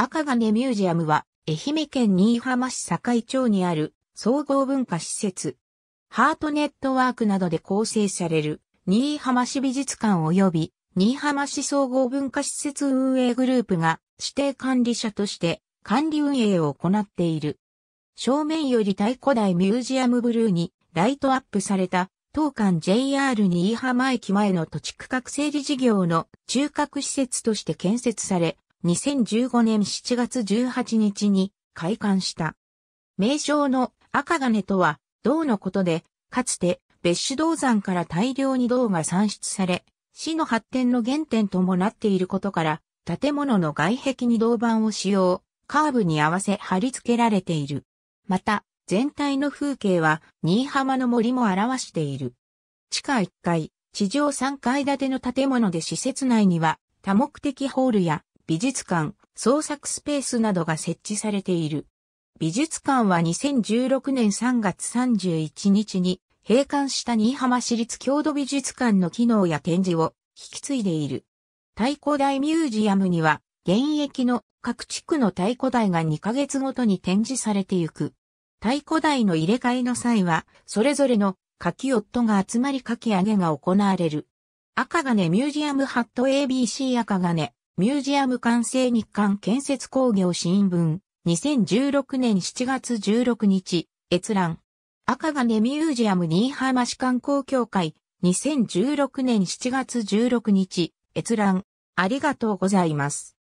赤金ミュージアムは、愛媛県新居浜市堺町にある総合文化施設。ハートネットワークなどで構成される新居浜市美術館及び新居浜市総合文化施設運営グループが指定管理者として管理運営を行っている。正面より太古代ミュージアムブルーにライトアップされた当館 JR 新居浜駅前の土地区画整理事業の中核施設として建設され、2015年7月18日に開館した。名称の赤金とは、銅のことで、かつて別種銅山から大量に銅が産出され、市の発展の原点ともなっていることから、建物の外壁に銅板を使用、カーブに合わせ貼り付けられている。また、全体の風景は新居浜の森も表している。地下1階、地上3階建ての建物で施設内には多目的ホールや美術館、創作スペースなどが設置されている。美術館は2016年3月31日に閉館した新居浜市立郷土美術館の機能や展示を引き継いでいる。太鼓台ミュージアムには現役の各地区の太鼓台が2ヶ月ごとに展示されていく。太鼓台の入れ替えの際は、それぞれの柿夫が集まり書き上げが行われる。赤金ミュージアムハット ABC 赤金ミュージアム完成日刊建設工業新聞、2016年7月16日、閲覧。赤金ミュージアム新居浜市観光協会、2016年7月16日、閲覧。ありがとうございます。